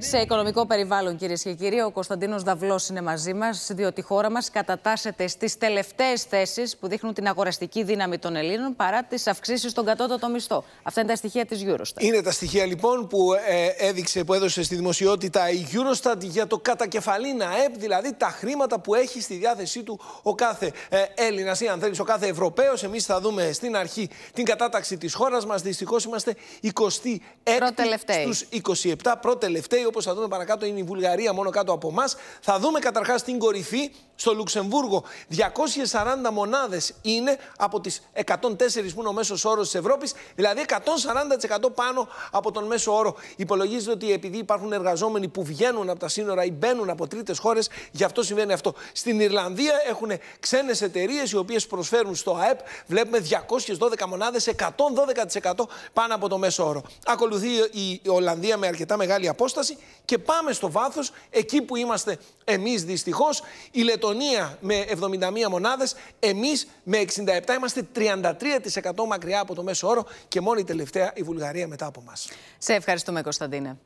Σε οικονομικό περιβάλλον, κυρίες και κύριοι, ο Κωνσταντίνος Δαυλό είναι μαζί μας, διότι η χώρα μας κατατάσσεται στις τελευταίες θέσεις που δείχνουν την αγοραστική δύναμη των Ελλήνων παρά τις αυξήσεις στον κατώτατο μισθό. Αυτά είναι τα στοιχεία της Eurostat. Είναι τα στοιχεία λοιπόν που ε, έδειξε, που έδωσε στη δημοσιότητα η Eurostat για το κατακεφαλήν ΑΕΠ, δηλαδή τα χρήματα που έχει στη διάθεσή του ο κάθε ε, Έλληνας ή αν θέλεις ο κάθε Ευρωπαίος. Εμείς θα δούμε στην αρχή την κατάταξη της χώρας μας. Δυστυχώς είμαστε 26 στου 27 προτελευταίοι όπως θα δούμε παρακάτω, είναι η Βουλγαρία μόνο κάτω από εμά. Θα δούμε καταρχάς την κορυφή στο Λουξεμβούργο. 240 μονάδες είναι από τις 104 που είναι ο μέσος όρος της Ευρώπης, δηλαδή 140% πάνω από τον μέσο όρο. Υπολογίζεται ότι επειδή υπάρχουν εργαζόμενοι που βγαίνουν από τα σύνορα ή μπαίνουν από τρίτες χώρες, γι' αυτό συμβαίνει αυτό. Στην Ιρλανδία έχουν ξένες εταιρείες οι οποίες προσφέρουν στο ΑΕΠ, βλέπουμε 212 μονάδες 112% πάνω από το μέσο όρο. Ακολουθεί η Ολλανδία με αρκετά μεγάλη απόσταση και πάμε στο βάθος, εκεί που είμαστε εμείς δυστυχώς. Η Λετωνία Λετωνία με 71 μονάδες, εμείς με 67 είμαστε 33% μακριά από το μέσο όρο και μόνο η τελευταία η Βουλγαρία μετά από μας. Σε ευχαριστούμε Κωνσταντίνε.